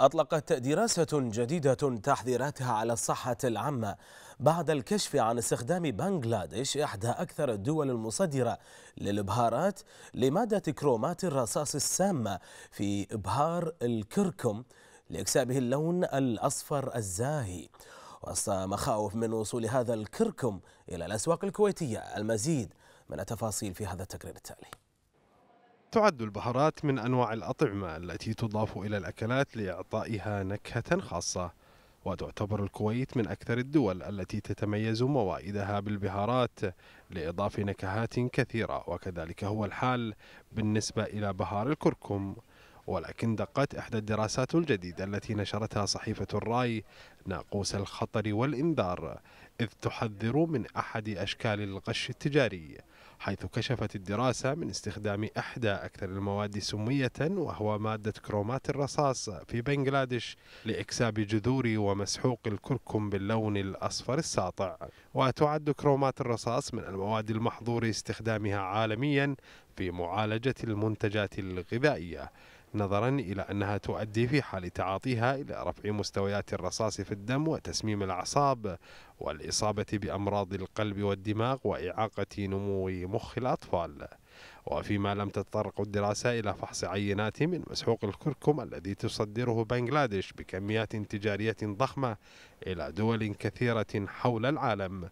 أطلقت دراسة جديدة تحذيراتها على الصحة العامة بعد الكشف عن استخدام بنغلاديش إحدى أكثر الدول المصدرة للإبهارات لمادة كرومات الرصاص السامة في إبهار الكركم لإكسابه اللون الأصفر الزاهي وسط مخاوف من وصول هذا الكركم إلى الأسواق الكويتية المزيد من التفاصيل في هذا التقرير التالي تعد البهارات من أنواع الأطعمة التي تضاف إلى الأكلات لإعطائها نكهة خاصة وتعتبر الكويت من أكثر الدول التي تتميز موائدها بالبهارات لإضاف نكهات كثيرة وكذلك هو الحال بالنسبة إلى بهار الكركم ولكن دقت إحدى الدراسات الجديدة التي نشرتها صحيفة الراي ناقوس الخطر والإنذار إذ تحذر من أحد أشكال الغش التجاري حيث كشفت الدراسة من استخدام أحدى أكثر المواد سمية وهو مادة كرومات الرصاص في بنغلاديش لإكساب جذور ومسحوق الكركم باللون الأصفر الساطع وتعد كرومات الرصاص من المواد المحظور استخدامها عالميا في معالجة المنتجات الغذائية نظرا إلى أنها تؤدي في حال تعاطيها إلى رفع مستويات الرصاص في الدم وتسميم الأعصاب والإصابة بأمراض القلب والدماغ وإعاقة نمو مخ الأطفال وفيما لم تتطرق الدراسة إلى فحص عينات من مسحوق الكركم الذي تصدره بنغلاديش بكميات تجارية ضخمة إلى دول كثيرة حول العالم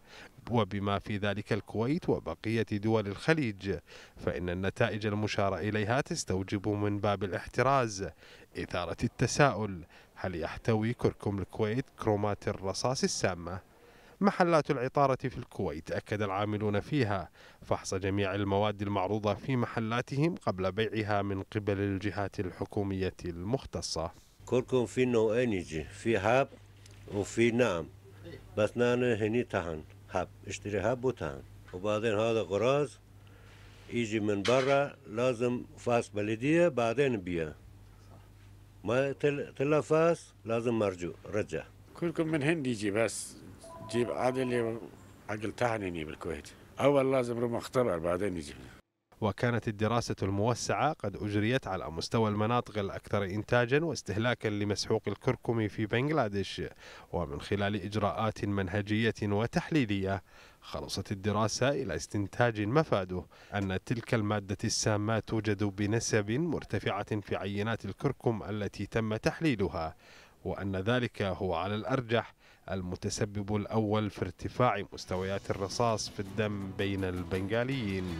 وبما في ذلك الكويت وبقية دول الخليج فإن النتائج المشار إليها تستوجب من باب الاحتراز إثارة التساؤل هل يحتوي كركم الكويت كرومات الرصاص السامة؟ محلات العطارة في الكويت أكد العاملون فيها فحص جميع المواد المعروضة في محلاتهم قبل بيعها من قبل الجهات الحكومية المختصة كلكم في نو انيجي في هاب وفي نعم بس نانا هني تهن هاب اشتري هاب وتهن وبعدين هذا غراز يجي من برا لازم فاس بلدية بعدين بيا ما تلا فاس لازم مرجو رجع كلكم من هند يجي بس جيب هذا اللي عقلتها هني بالكويت أول لازم رمى اختبر بعدين يجي وكانت الدراسة الموسعة قد أجريت على مستوى المناطق الأكثر إنتاجا واستهلاكا لمسحوق الكركم في بنغلاديش ومن خلال إجراءات منهجية وتحليلية خلصت الدراسة إلى استنتاج مفاده أن تلك المادة السامة توجد بنسب مرتفعة في عينات الكركم التي تم تحليلها وأن ذلك هو على الأرجح المتسبب الأول في ارتفاع مستويات الرصاص في الدم بين البنغاليين